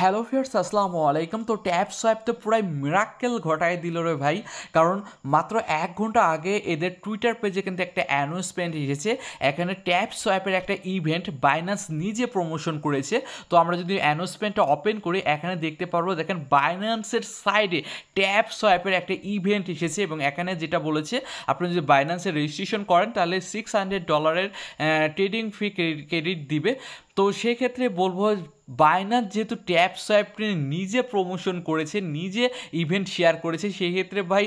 hello fierce আসসালামু আলাইকুম তো ট্যাপ সোয়াইপ তো পুরাই মিরাক্কেল ঘটায় দিল রে ভাই কারণ মাত্র এক ঘন্টা আগে এদের টুইটার পেজে কিন্তু একটা অ্যানাউন্সমেন্ট এসেছে এখানে ট্যাপ সোয়াইপের একটা ইভেন্ট বাইন্যান্স নিজে প্রমোশন করেছে তো আমরা যদি অ্যানাউন্সমেন্টটা ওপেন করি এখানে দেখতে পারবো দেখেন বাইন্যান্সের সাইডে ট্যাপ সোয়াইপের একটা ইভেন্ট এসেছে এবং এখানে যেটা বলেছে আপনি যদি বাইন্যান্সে রেজিস্ট্রেশন করেন তাহলে সিক্স হান্ড্রেড ডলারের ট্রেডিং ফি ক্রেডিট দিবে তো সেক্ষেত্রে বলবো বায়নার যেহেতু ট্যাপ সোয়াইপটি নিজে প্রমোশন করেছে নিজে ইভেন্ট শেয়ার করেছে সেক্ষেত্রে ভাই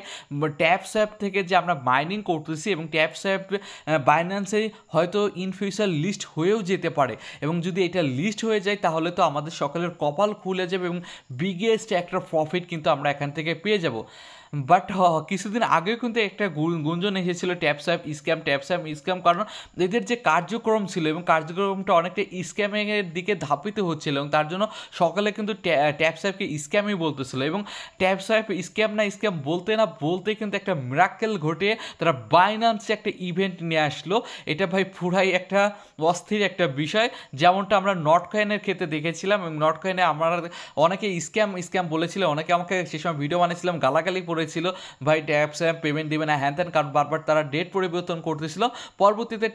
ট্যাপ সোয়াইপ থেকে যে আমরা মাইনিং করতেছি এবং ট্যাপ সোয়াইপ বাইন্যান্সে হয়তো ইন ফিউচার লিস্ট হয়েও যেতে পারে এবং যদি এটা লিস্ট হয়ে যায় তাহলে তো আমাদের সকলের কপাল খুলে যাবে এবং বিগেস্ট একটা প্রফিট কিন্তু আমরা এখান থেকে পেয়ে যাব বাট কিছুদিন আগেও কিন্তু একটা গুঞ্জন এসেছিল ট্যাপস্যাপ স্ক্যাম ট্যাপস্যাপ স্ক্যাম কারণ এদের যে কার্যক্রম ছিল এবং কার্যক্রমটা অনেকটা স্ক্যামের দিকে ধাপিত হচ্ছিল এবং তার জন্য সকালে কিন্তু ট্যাপস্যাপকে স্ক্যামই বলতেছিল এবং ট্যাপস্যাপ স্ক্যাম না স্ক্যাম বলতে না বলতে কিন্তু একটা মিরাকেল ঘটে তারা বাইনান্সে একটা ইভেন্ট নিয়ে আসলো এটা ভাই পুরাই একটা অস্থির একটা বিষয় যেমনটা আমরা নর্থ কয়েনের ক্ষেত্রে দেখেছিলাম এবং নর্থ কয়েনে আমরা অনেকে স্ক্যাম স্ক্যাম বলেছিল অনেকে আমাকে সে সময় ভিডিও বানিয়েছিলাম গালাগালি পড়ে করেছিল ভাই ট্যাপস পেমেন্ট দেবে না হ্যান কারণ বারবার তারা ডেট পরিবর্তন করতেছিল পরবর্তীতে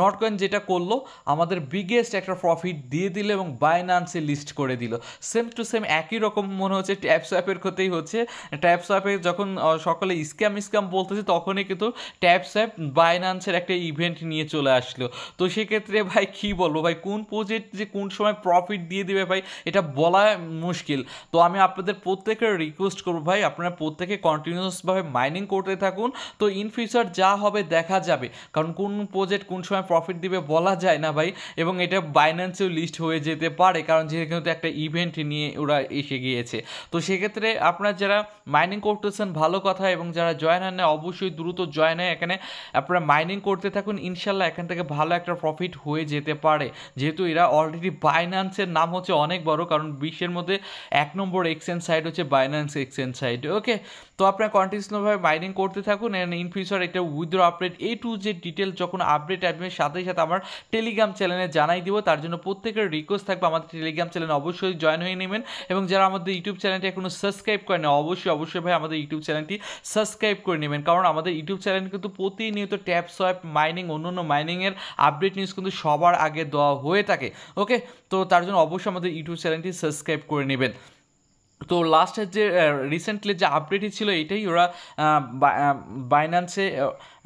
নটকয়েন যেটা করলো আমাদের বিগেস্ট একটা প্রফিট দিয়ে দিল এবং বাইনান্সে লিস্ট করে দিল সেম টু সেম একই রকম মনে হচ্ছে ট্যাপস অ্যাপের ক্ষতিই হচ্ছে ট্যাপস অ্যাপে যখন সকলে স্ক্যাম স্ক্যাম বলতেছে তখনই কিন্তু ট্যাপস অ্যাপ বাইনান্সের একটা ইভেন্ট নিয়ে চলে আসলো তো সেক্ষেত্রে ভাই কি বলবো ভাই কোন প্রজেক্ট যে কোন সময় প্রফিট দিয়ে দেবে ভাই এটা বলা মুশকিল তো আমি আপনাদের প্রত্যেকের রিকোয়েস্ট করবো ভাই আপনারা প্রত্যেক থেকে কন্টিনিউসভাবে মাইনিং করতে থাকুন তো ইন ফিউচার যা হবে দেখা যাবে কারণ কোন প্রজেক্ট কোন সময় প্রফিট দিবে বলা যায় না ভাই এবং এটা বাইন্যান্সেও লিস্ট হয়ে যেতে পারে কারণ যেহেতু একটা ইভেন্ট নিয়ে ওরা এসে গিয়েছে তো সেক্ষেত্রে আপনারা যারা মাইনিং করতেছেন ভালো কথা এবং যারা জয়েন হন না অবশ্যই দ্রুত জয়েন হয় এখানে আপনারা মাইনিং করতে থাকুন ইনশাল্লাহ এখান থেকে ভালো একটা প্রফিট হয়ে যেতে পারে যেহেতু এরা অলরেডি বাইন্যান্সের নাম হচ্ছে অনেক বড় কারণ বিশ্বের মধ্যে এক নম্বর এক্সচেঞ্জ সাইট হচ্ছে বাইন্যান্স এক্সচেঞ্জ সাইট ওকে তো আপনার কন্টিনিউসভাবে মাইনিং করতে থাকুন অ্যান্ড ইন ফিউচার এটা উইথড্র আপডেট এ টু যে ডিটেল যখন আপডেট আসবে সাথে সাথে আমার টেলিগ্রাম চ্যানেলে জানাই দিব তার জন্য প্রত্যেকের রিকোয়েস্ট থাকবে আমাদের টেলিগ্রাম চ্যানেলে অবশ্যই জয়েন হয়ে নেবেন এবং যারা আমাদের ইউটিউব চ্যানেলটি এখনও সাবস্ক্রাইব করেন অবশ্যই অবশ্যই ভাই আমাদের ইউটিউব চ্যানেলটি সাবস্ক্রাইব করে নেবেন কারণ আমাদের ইউটিউব চ্যানেল কিন্তু প্রতিনিয়ত ট্যাপ সোয়াপ মাইনিং অন্য অন্য মাইনিংয়ের আপডেট নিউজ কিন্তু সবার আগে দেওয়া হয়ে থাকে ওকে তো তার জন্য অবশ্যই আমাদের ইউটিউব চ্যানেলটি সাবস্ক্রাইব করে নেবেন তো লাস্টের যে রিসেন্টলি যে আপডেটই ছিল এটাই ওরা বাইন্যান্সে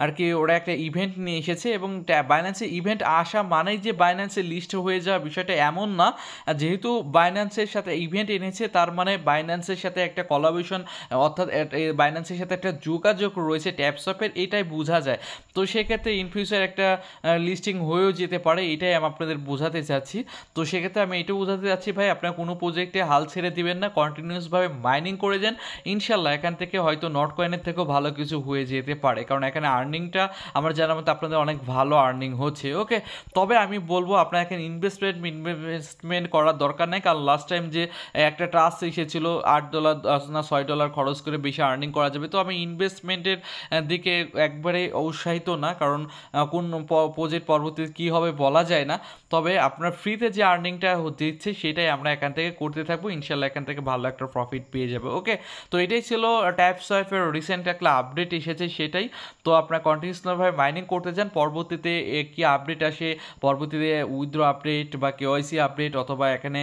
আর কি ওরা একটা ইভেন্ট নিয়ে এসেছে এবং বাইন্যান্সে ইভেন্ট আসা মানেই যে বাইন্যান্সে লিস্ট হয়ে যাওয়া বিষয়টা এমন না যেহেতু বাইন্যান্সের সাথে ইভেন্ট এনেছে তার মানে বাইন্যান্সের সাথে একটা কলাবেশন অর্থাৎ বাইন্যান্সের সাথে একটা যোগাযোগ রয়েছে ট্যাপসপের এটাই বোঝা যায় তো সেক্ষেত্রে ইন ফিউচার একটা লিস্টিং হয়েও যেতে পারে এটাই আমি আপনাদের বোঝাতে চাচ্ছি তো সেক্ষেত্রে আমি এটা বোঝাতে চাচ্ছি ভাই আপনার কোনো প্রজেক্টে হাল ছেড়ে দিবেন না কন্টিনিউ কন্টিনিউসভাবে মাইনিং করে যান ইনশাল্লাহ এখান থেকে হয়তো নট কয়েনের থেকেও ভালো কিছু হয়ে যেতে পারে কারণ এখানে আর্নিংটা আমার জানার মতো আপনাদের অনেক ভালো আর্নিং হচ্ছে ওকে তবে আমি বলবো আপনার এখানে ইনভেস্টমেন্ট ইনভেস্টমেন্ট করার দরকার নেই কারণ লাস্ট টাইম যে একটা ট্রাস্ট এসেছিল আট ডলার না ছয় ডলার খরচ করে বেশি আর্নিং করা যাবে তো আমি ইনভেস্টমেন্টের দিকে একবারে উৎসাহিত না কারণ কোন প্রজেক্ট পরবর্তীতে কী হবে বলা যায় না তবে আপনার ফ্রিতে যে আর্নিংটা দিচ্ছে সেটাই আমরা এখান থেকে করতে থাকবো ইনশাল্লাহ এখান থেকে ভালো একটা প্রফিট পেয়ে যাবে ওকে তো এটাই ছিল ট্যাপ সোয়াইফের রিসেন্ট একটা আপডেট এসেছে সেটাই তো আপনার কন্টিনিউসভাবে মাইনিং করতে চান পরবর্তীতে কি আপডেট আসে পরবর্তীতে উইথড্র আপডেট বা কেওয়াইসি আপডেট অথবা এখানে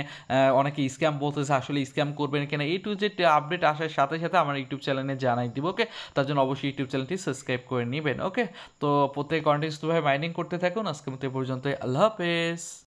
অনেকে স্ক্যাম বলতেছে আসলে স্ক্যাম করবেন কেন এই টু জেড আপডেট আসার সাথে সাথে আমার ইউটিউব চ্যানেলে জানাই দিব ওকে তার জন্য অবশ্যই ইউটিউব চ্যানেলটি সাবস্ক্রাইব করে নেবেন ওকে তো প্রত্যেক কন্টিনিউসভাবে মাইনিং করতে থাকুন আজকে মতো পর্যন্ত আল্লাহ হাফেজ